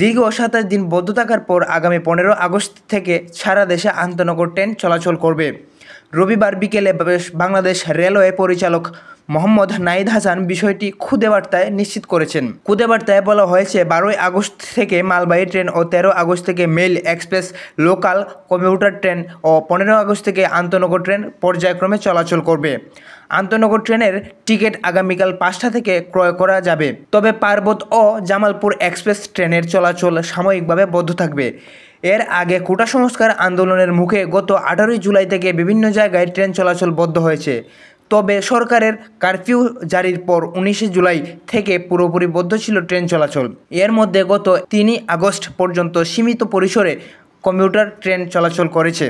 দীর্ঘ সাতাশ দিন বন্ধ থাকার পর আগামী পনেরো আগস্ট থেকে সারা দেশে আন্তনগর ট্রেন চলাচল করবে রবিবার বিকেলে বাংলাদেশ রেলওয়ে পরিচালক মোহাম্মদ নাইদ হাসান বিষয়টি খুদে বার্তায় নিশ্চিত করেছেন খুদে বার্তায় বলা হয়েছে বারোই আগস্ট থেকে মালবাহী ট্রেন ও তেরো আগস্ট থেকে mail express local commuter train ও পনেরো আগস্ট থেকে আন্তনগর ট্রেন পর্যায়ক্রমে চলাচল করবে আন্তনগর ট্রেনের টিকিট আগামীকাল পাঁচটা থেকে ক্রয় করা যাবে তবে পার্বত ও জামালপুর এক্সপ্রেস ট্রেনের চলাচল সাময়িকভাবে বন্ধ থাকবে এর আগে কোটা সংস্কার আন্দোলনের মুখে গত আঠারোই জুলাই থেকে বিভিন্ন জায়গায় ট্রেন চলাচল বন্ধ হয়েছে তবে সরকারের কারফিউ জারির পর উনিশে জুলাই থেকে পুরোপুরি বদ্ধ ছিল ট্রেন চলাচল এর মধ্যে গত তিনই আগস্ট পর্যন্ত সীমিত পরিসরে কমিউটার ট্রেন চলাচল করেছে